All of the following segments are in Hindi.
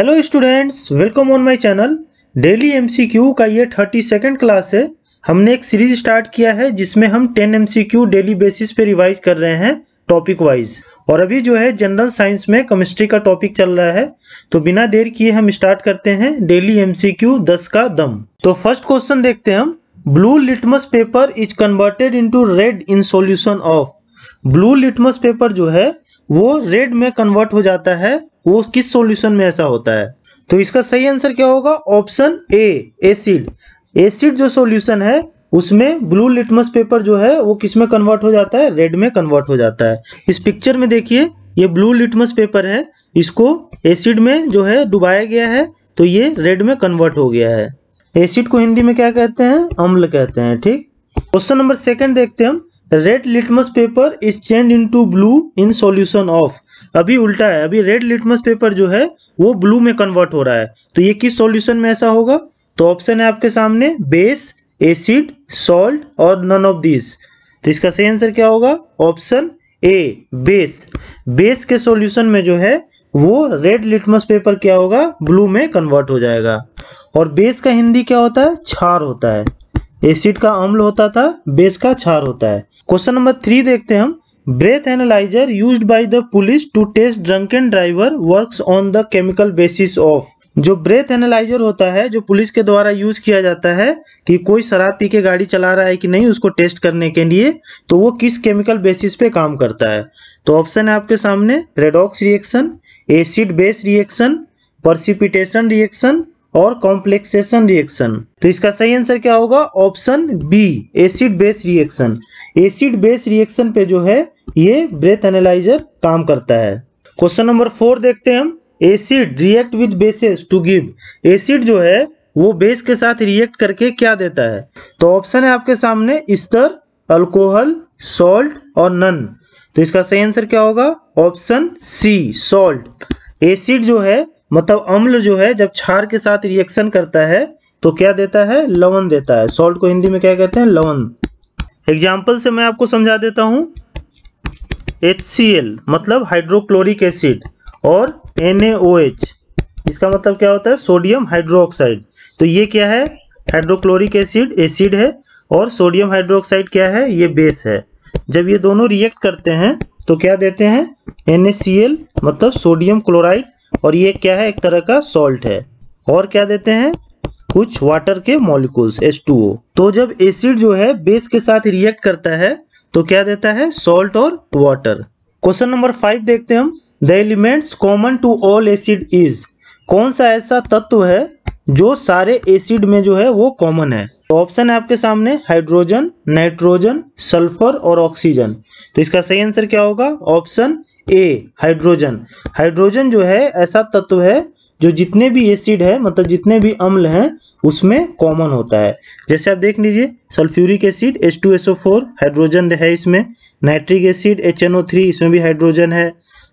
hello students welcome on my channel daily MCQ का ये थर्टी सेकेंड क्लास है हमने एक सीरीज स्टार्ट किया है जिसमें हम टेन एमसीक्यू डेली बेसिस पे रिवाइज कर रहे हैं टॉपिक वाइज और अभी जो है जनरल साइंस में केमिस्ट्री का टॉपिक चल रहा है तो बिना देर किए हम स्टार्ट करते हैं डेली एम सी का दम तो फर्स्ट क्वेश्चन देखते हैं हम blue litmus paper is converted into red in solution of blue litmus paper जो है वो रेड में कन्वर्ट हो जाता है वो किस सॉल्यूशन में ऐसा होता है तो इसका सही आंसर क्या होगा ऑप्शन ए एसिड एसिड जो सॉल्यूशन है उसमें ब्लू लिटमस पेपर जो है वो किस में कन्वर्ट हो जाता है रेड में कन्वर्ट हो जाता है इस पिक्चर में देखिए ये ब्लू लिटमस पेपर है इसको एसिड में जो है डुबाया गया है तो ये रेड में कन्वर्ट हो गया है एसिड को हिंदी में क्या कहते हैं अम्ल कहते हैं ठीक क्वेश्चन नंबर सेकंड देखते हैं हम red litmus paper is change into blue in solution of अभी उल्टा है अभी रेड लिटमस पेपर जो है वो ब्लू में कन्वर्ट हो रहा है तो ये किस सॉल्यूशन में ऐसा होगा तो ऑप्शन है आपके सामने बेस एसिड सॉल्ट और नन ऑफ दिस तो इसका सही आंसर क्या होगा ऑप्शन ए बेस बेस के सोल्यूशन में जो है वो रेड लिटमस पेपर क्या होगा ब्लू में कन्वर्ट हो जाएगा और बेस का हिंदी क्या होता है छार होता है एसिड का अम्ल होता था बेस का छार होता है क्वेश्चन नंबर थ्री देखते हैं हम breath analyser use by the police to test drunk and driver works on the chemical basis of जो ब्रेथ एनालाइजर होता है जो पुलिस के द्वारा यूज किया जाता है कि कोई शराब पी के गाड़ी चला रहा है कि नहीं उसको टेस्ट करने के लिए तो वो किस केमिकल बेसिस पे काम करता है तो ऑप्शन है आपके सामने redox reaction acid base reaction precipitation reaction और कॉम्प्लेक्सेशन रिएक्शन तो इसका सही आंसर क्या होगा option B acid base reaction acid base reaction पे जो है ये ब्रेथ एनालाइजर काम करता है क्वेश्चन नंबर फोर देखते हैं हम acid react with bases to give acid जो है वो बेस के साथ रिएक्ट करके क्या देता है तो ऑप्शन है आपके सामने स्तर अल्कोहल सॉल्ट और नन तो इसका सही आंसर क्या होगा ऑप्शन सी सॉल्ट एसिड जो है मतलब अम्ल जो है जब क्षार के साथ रिएक्शन करता है तो क्या देता है लवन देता है सॉल्ट को हिंदी में क्या कहते हैं लवन एग्जाम्पल से मैं आपको समझा देता हूँ HCl मतलब हाइड्रोक्लोरिक एसिड और NaOH इसका मतलब क्या होता है सोडियम हाइड्रोक्साइड तो ये क्या है हाइड्रोक्लोरिक एसिड एसिड है और सोडियम हाइड्रोक्साइड क्या है ये बेस है जब ये दोनों रिएक्ट करते हैं तो क्या देते हैं NaCl मतलब सोडियम क्लोराइड और ये क्या है एक तरह का सॉल्ट है और क्या देते हैं कुछ वाटर के मॉलिक्यूल्स H2O तो जब एसिड जो है बेस के साथ रिएक्ट करता है तो क्या देता है सॉल्ट और वाटर क्वेश्चन नंबर फाइव देखते हैं हम the elements common to all acid is कौन सा ऐसा तत्व है जो सारे एसिड में जो है वो कॉमन है तो ऑप्शन है आपके सामने हाइड्रोजन नाइट्रोजन सल्फर और ऑक्सीजन तो इसका सही आंसर क्या होगा ऑप्शन ए हाइड्रोजन हाइड्रोजन जो है ऐसा तत्व है जो जितने भी एसिड है मतलब जितने भी अम्ल हैं उसमें कॉमन होता है जैसे आप देख लीजिए सल्फ्यूरिक एसिड H2SO4 हाइड्रोजन है इसमें नाइट्रिक एसिड HNO3 इसमें भी हाइड्रोजन है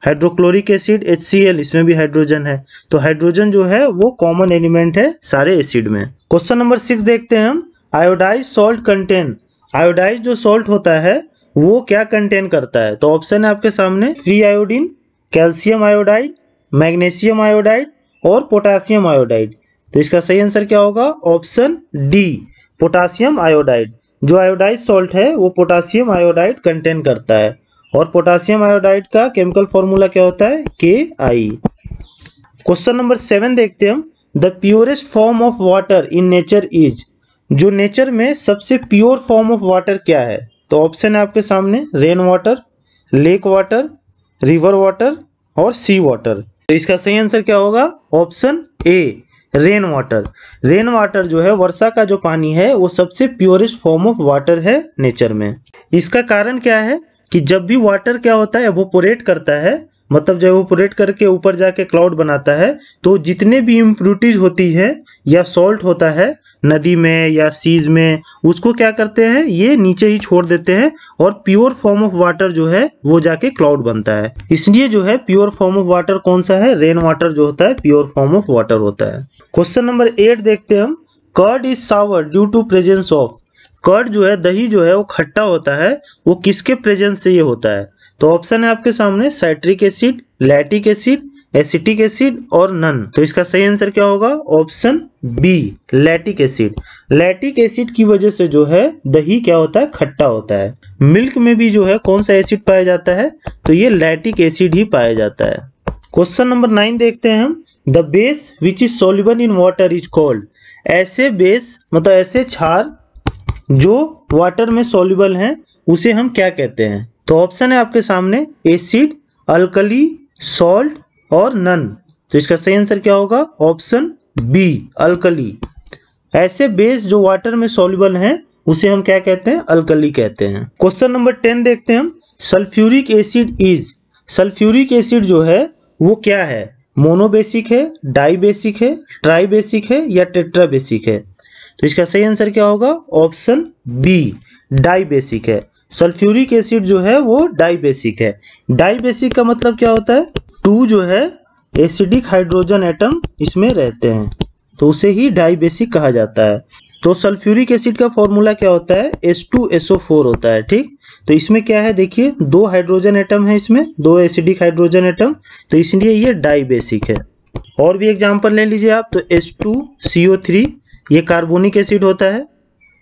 हाइड्रोक्लोरिक एसिड HCl इसमें भी हाइड्रोजन है तो हाइड्रोजन जो है वो कॉमन एलिमेंट है सारे एसिड में क्वेश्चन नंबर सिक्स देखते हैं हम आयोडाइज सॉल्ट कंटेन आयोडाइज जो सॉल्ट होता है वो क्या कंटेन करता है तो ऑप्शन है आपके सामने free iodine calcium iodide magnesium iodide और पोटासियम आयोडाइड तो इसका सही आंसर क्या होगा ऑप्शन डी पोटासियम आयोडाइड जो आयोडाइज सॉल्ट है वो पोटासियम आयोडाइड कंटेन करता है और पोटासियम आयोडाइड का केमिकल फॉर्मूला क्या होता है के आई क्वेश्चन नंबर सेवन देखते हम the purest form of water in nature is जो नेचर में सबसे प्योर फॉर्म ऑफ वाटर क्या है तो ऑप्शन है आपके सामने rain water lake water river water और सी वाटर तो इसका सही आंसर क्या होगा option A rain water rain water जो है वर्षा का जो पानी है वो सबसे प्योरेस्ट फॉर्म ऑफ वाटर है नेचर में इसका कारण क्या है कि जब भी वाटर क्या होता है एवोपोरेट करता है मतलब जब एवोपोरेट करके ऊपर जाके क्लाउड बनाता है तो जितने भी इम्प्रूटीज होती है या सॉल्ट होता है नदी में या सीज में उसको क्या करते हैं ये नीचे ही छोड़ देते हैं और प्योर फॉर्म ऑफ वाटर जो है वो जाके क्लाउड बनता है इसलिए जो है प्योर फॉर्म ऑफ वाटर कौन सा है रेन वाटर जो होता है प्योर फॉर्म ऑफ वाटर होता है क्वेश्चन नंबर एट देखते हैं हम curd is sour due to presence of curd जो है दही जो है वो खट्टा होता है वो किसके प्रेजेंस से ये होता है तो ऑप्शन है आपके सामने citric acid lactic acid acetic acid और नन तो इसका सही आंसर क्या होगा option B lactic acid lactic acid की वजह से जो है दही क्या होता है खट्टा होता है मिल्क में भी जो है कौन सा एसिड पाया जाता है तो ये लैटिक एसिड ही पाया जाता है क्वेश्चन नंबर नाइन देखते हैं हम the base which is soluble in water is called ऐसे बेस मतलब ऐसे छार जो वाटर में सोल्यूबल हैं उसे हम क्या कहते हैं तो ऑप्शन है आपके सामने एसिड अल्कली सॉल्ट और नन तो इसका सही आंसर क्या होगा ऑप्शन बी अल्कली ऐसे बेस जो वाटर में सोल्यूबल हैं उसे हम क्या कहते हैं अल्कली कहते हैं क्वेश्चन नंबर टेन देखते हैं हम sulphuric acid is sulphuric acid जो है वो क्या है मोनोबेसिक है डाइबेसिक है ट्राइबेसिक है या टेट्राबेसिक है तो इसका सही आंसर क्या होगा ऑप्शन बी डाइबेसिक है सल्फ्यूरिक एसिड जो है वो डाइबेसिक है डाइबेसिक का मतलब क्या होता है टू जो है एसिडिक हाइड्रोजन एटम इसमें रहते हैं तो उसे ही डाइबेसिक कहा जाता है तो सल्फ्यूरिक एसिड का फॉर्मूला क्या होता है एस टू एसओ फोर होता है ठीक तो इसमें क्या है देखिए दो हाइड्रोजन एटम है इसमें दो एसिडिक हाइड्रोजन एटम तो इसलिए ये डाइबेसिक है और भी एग्जाम्पल ले लीजिए आप तो एस टू थ्री ये कार्बोनिक एसिड होता है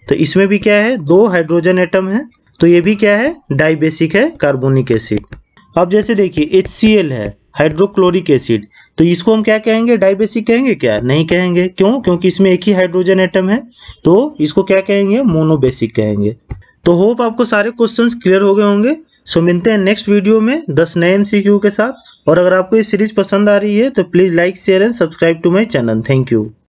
तो इसमें भी क्या है दो हाइड्रोजन एटम है तो ये भी क्या है डाइबेसिक है कार्बोनिक एसिड अब जैसे देखिए एच सी एल है हाइड्रोक्लोरिक एसिड तो इसको हम क्या कहेंगे डाइबेसिक कहेंगे क्या नहीं कहेंगे क्यों क्योंकि इसमें एक ही हाइड्रोजन एटम है तो इसको क्या कहेंगे मोनोबेसिक कहेंगे तो होप आपको सारे क्वेश्चंस क्लियर हो गए होंगे सो मिलते हैं नेक्स्ट वीडियो में दस नए एम के साथ और अगर आपको ये सीरीज पसंद आ रही है तो please like share and subscribe to my channel thank you